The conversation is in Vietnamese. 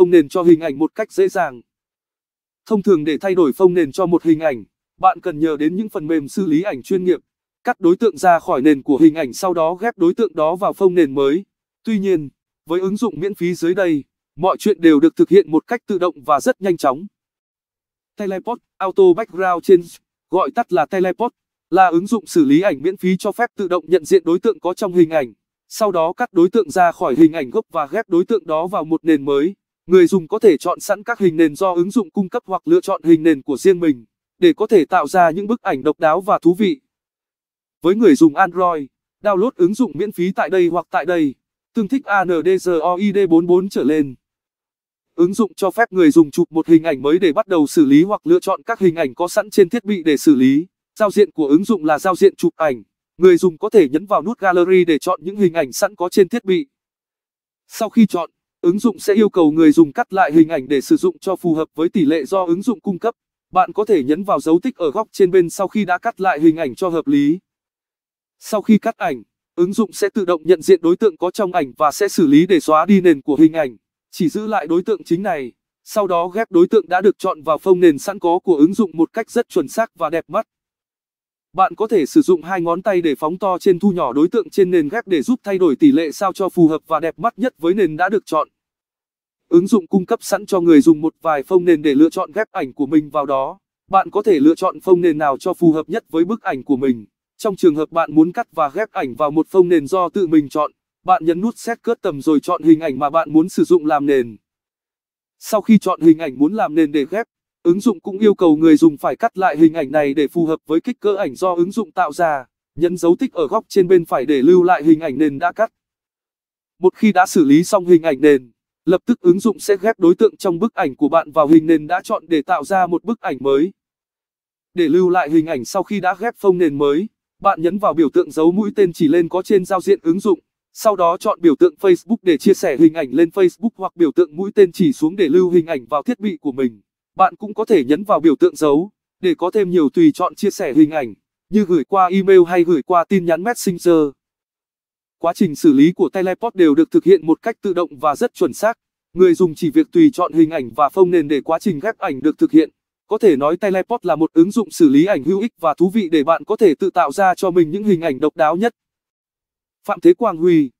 ông nền cho hình ảnh một cách dễ dàng. Thông thường để thay đổi phông nền cho một hình ảnh, bạn cần nhờ đến những phần mềm xử lý ảnh chuyên nghiệp, cắt đối tượng ra khỏi nền của hình ảnh sau đó ghép đối tượng đó vào phông nền mới. Tuy nhiên, với ứng dụng miễn phí dưới đây, mọi chuyện đều được thực hiện một cách tự động và rất nhanh chóng. Teleport Auto Background Change, gọi tắt là Teleport, là ứng dụng xử lý ảnh miễn phí cho phép tự động nhận diện đối tượng có trong hình ảnh, sau đó cắt đối tượng ra khỏi hình ảnh gốc và ghép đối tượng đó vào một nền mới. Người dùng có thể chọn sẵn các hình nền do ứng dụng cung cấp hoặc lựa chọn hình nền của riêng mình để có thể tạo ra những bức ảnh độc đáo và thú vị. Với người dùng Android, download ứng dụng miễn phí tại đây hoặc tại đây, tương thích ANDZOID44 trở lên. Ứng dụng cho phép người dùng chụp một hình ảnh mới để bắt đầu xử lý hoặc lựa chọn các hình ảnh có sẵn trên thiết bị để xử lý. Giao diện của ứng dụng là giao diện chụp ảnh. Người dùng có thể nhấn vào nút Gallery để chọn những hình ảnh sẵn có trên thiết bị. Sau khi chọn, Ứng dụng sẽ yêu cầu người dùng cắt lại hình ảnh để sử dụng cho phù hợp với tỷ lệ do ứng dụng cung cấp. Bạn có thể nhấn vào dấu tích ở góc trên bên sau khi đã cắt lại hình ảnh cho hợp lý. Sau khi cắt ảnh, ứng dụng sẽ tự động nhận diện đối tượng có trong ảnh và sẽ xử lý để xóa đi nền của hình ảnh, chỉ giữ lại đối tượng chính này. Sau đó ghép đối tượng đã được chọn vào phông nền sẵn có của ứng dụng một cách rất chuẩn xác và đẹp mắt. Bạn có thể sử dụng hai ngón tay để phóng to trên thu nhỏ đối tượng trên nền ghép để giúp thay đổi tỷ lệ sao cho phù hợp và đẹp mắt nhất với nền đã được chọn. Ứng dụng cung cấp sẵn cho người dùng một vài phông nền để lựa chọn ghép ảnh của mình vào đó. Bạn có thể lựa chọn phông nền nào cho phù hợp nhất với bức ảnh của mình. Trong trường hợp bạn muốn cắt và ghép ảnh vào một phông nền do tự mình chọn, bạn nhấn nút Set cớt tầm rồi chọn hình ảnh mà bạn muốn sử dụng làm nền. Sau khi chọn hình ảnh muốn làm nền để ghép, Ứng dụng cũng yêu cầu người dùng phải cắt lại hình ảnh này để phù hợp với kích cỡ ảnh do ứng dụng tạo ra, nhấn dấu tích ở góc trên bên phải để lưu lại hình ảnh nền đã cắt. Một khi đã xử lý xong hình ảnh nền, lập tức ứng dụng sẽ ghép đối tượng trong bức ảnh của bạn vào hình nền đã chọn để tạo ra một bức ảnh mới. Để lưu lại hình ảnh sau khi đã ghép phông nền mới, bạn nhấn vào biểu tượng dấu mũi tên chỉ lên có trên giao diện ứng dụng, sau đó chọn biểu tượng Facebook để chia sẻ hình ảnh lên Facebook hoặc biểu tượng mũi tên chỉ xuống để lưu hình ảnh vào thiết bị của mình bạn cũng có thể nhấn vào biểu tượng dấu để có thêm nhiều tùy chọn chia sẻ hình ảnh như gửi qua email hay gửi qua tin nhắn Messenger. Quá trình xử lý của Teleport đều được thực hiện một cách tự động và rất chuẩn xác. Người dùng chỉ việc tùy chọn hình ảnh và phông nền để quá trình ghép ảnh được thực hiện. Có thể nói Teleport là một ứng dụng xử lý ảnh hữu ích và thú vị để bạn có thể tự tạo ra cho mình những hình ảnh độc đáo nhất. Phạm Thế Quang Huy